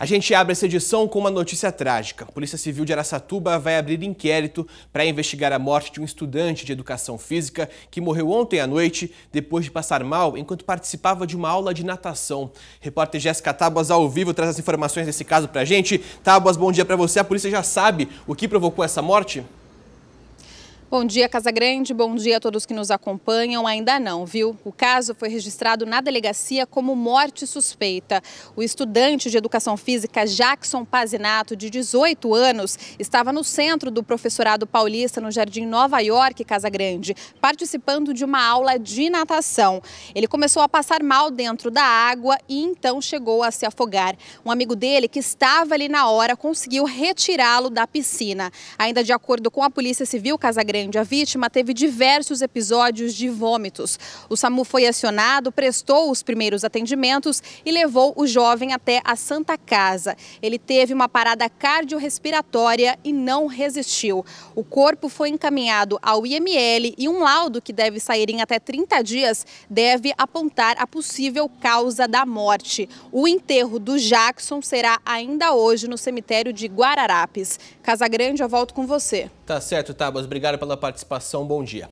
A gente abre essa edição com uma notícia trágica. A Polícia Civil de Araçatuba vai abrir inquérito para investigar a morte de um estudante de educação física que morreu ontem à noite depois de passar mal enquanto participava de uma aula de natação. Repórter Jéssica Tábuas ao vivo traz as informações desse caso para a gente. Tábuas, bom dia para você. A polícia já sabe o que provocou essa morte? Bom dia, Casa Grande. Bom dia a todos que nos acompanham. Ainda não, viu? O caso foi registrado na delegacia como morte suspeita. O estudante de educação física Jackson Pazinato, de 18 anos, estava no centro do professorado paulista no Jardim Nova York, Casa Grande, participando de uma aula de natação. Ele começou a passar mal dentro da água e então chegou a se afogar. Um amigo dele, que estava ali na hora, conseguiu retirá-lo da piscina. Ainda de acordo com a Polícia Civil, Casa Grande, Grande. A vítima teve diversos episódios de vômitos. O SAMU foi acionado, prestou os primeiros atendimentos e levou o jovem até a Santa Casa. Ele teve uma parada cardiorrespiratória e não resistiu. O corpo foi encaminhado ao IML e um laudo que deve sair em até 30 dias deve apontar a possível causa da morte. O enterro do Jackson será ainda hoje no cemitério de Guararapes. Casa Grande, eu volto com você. Tá certo, Tabas. Obrigado pela pela participação. Bom dia.